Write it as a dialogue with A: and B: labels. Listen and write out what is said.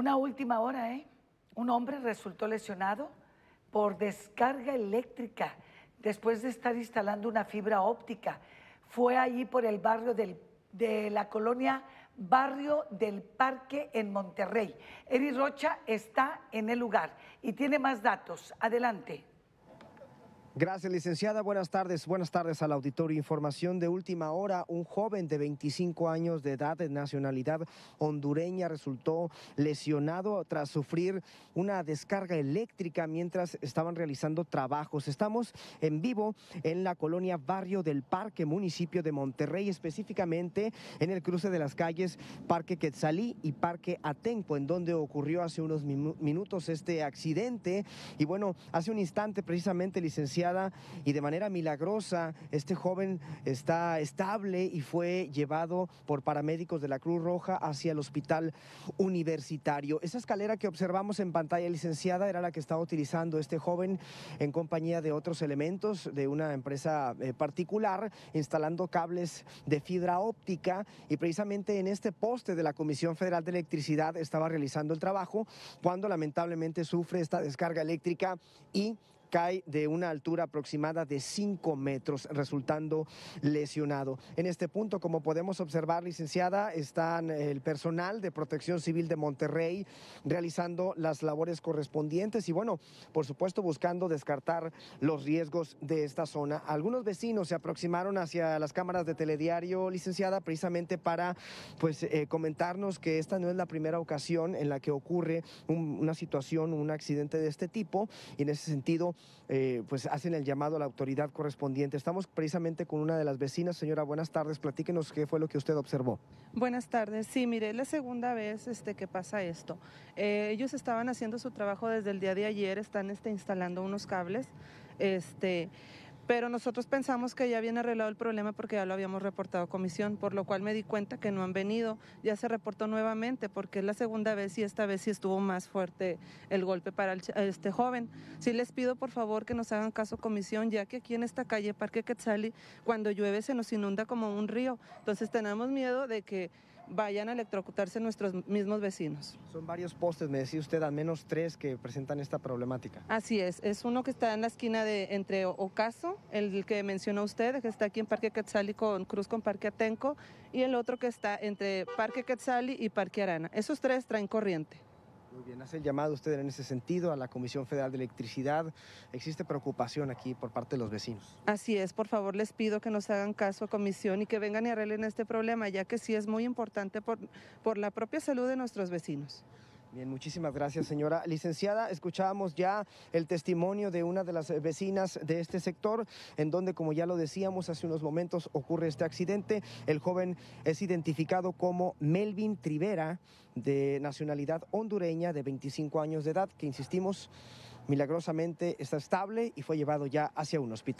A: Una última hora, ¿eh? Un hombre resultó lesionado por descarga eléctrica después de estar instalando una fibra óptica. Fue allí por el barrio de la colonia Barrio del Parque en Monterrey. Eri Rocha está en el lugar y tiene más datos. Adelante.
B: Gracias, licenciada. Buenas tardes. Buenas tardes al auditorio. Información de última hora. Un joven de 25 años de edad, de nacionalidad hondureña, resultó lesionado tras sufrir una descarga eléctrica mientras estaban realizando trabajos. Estamos en vivo en la colonia Barrio del Parque, municipio de Monterrey, específicamente en el cruce de las calles Parque Quetzalí y Parque Atenco, en donde ocurrió hace unos minutos este accidente. Y bueno, hace un instante precisamente, licenciada, y de manera milagrosa este joven está estable y fue llevado por paramédicos de la Cruz Roja hacia el hospital universitario. Esa escalera que observamos en pantalla licenciada era la que estaba utilizando este joven en compañía de otros elementos de una empresa eh, particular instalando cables de fibra óptica y precisamente en este poste de la Comisión Federal de Electricidad estaba realizando el trabajo cuando lamentablemente sufre esta descarga eléctrica y cae de una altura aproximada de 5 metros, resultando lesionado. En este punto, como podemos observar, licenciada, están el personal de Protección Civil de Monterrey realizando las labores correspondientes y, bueno, por supuesto, buscando descartar los riesgos de esta zona. Algunos vecinos se aproximaron hacia las cámaras de telediario, licenciada, precisamente para pues eh, comentarnos que esta no es la primera ocasión en la que ocurre una situación, un accidente de este tipo. Y en ese sentido, eh, pues hacen el llamado a la autoridad correspondiente. Estamos precisamente con una de las vecinas. Señora, buenas tardes. Platíquenos qué fue lo que usted observó.
A: Buenas tardes. Sí, mire, es la segunda vez este, que pasa esto. Eh, ellos estaban haciendo su trabajo desde el día de ayer, están este, instalando unos cables. Este, pero nosotros pensamos que ya viene arreglado el problema porque ya lo habíamos reportado a comisión, por lo cual me di cuenta que no han venido. Ya se reportó nuevamente porque es la segunda vez y esta vez sí estuvo más fuerte el golpe para este joven. Sí les pido por favor que nos hagan caso comisión, ya que aquí en esta calle Parque Quetzali, cuando llueve se nos inunda como un río. Entonces tenemos miedo de que vayan a electrocutarse nuestros mismos vecinos.
B: Son varios postes, me decía usted, al menos tres que presentan esta problemática.
A: Así es, es uno que está en la esquina de entre Ocaso, el que mencionó usted, que está aquí en Parque Quetzali con Cruz con Parque Atenco, y el otro que está entre Parque Quetzali y Parque Arana. Esos tres traen corriente.
B: Muy bien, hace el llamado usted en ese sentido a la Comisión Federal de Electricidad. Existe preocupación aquí por parte de los vecinos.
A: Así es, por favor les pido que nos hagan caso a comisión y que
B: vengan y arreglen este problema, ya que sí es muy importante por, por la propia salud de nuestros vecinos. Bien, muchísimas gracias, señora licenciada. Escuchábamos ya el testimonio de una de las vecinas de este sector, en donde, como ya lo decíamos hace unos momentos, ocurre este accidente. El joven es identificado como Melvin Trivera, de nacionalidad hondureña, de 25 años de edad, que, insistimos, milagrosamente está estable y fue llevado ya hacia un hospital.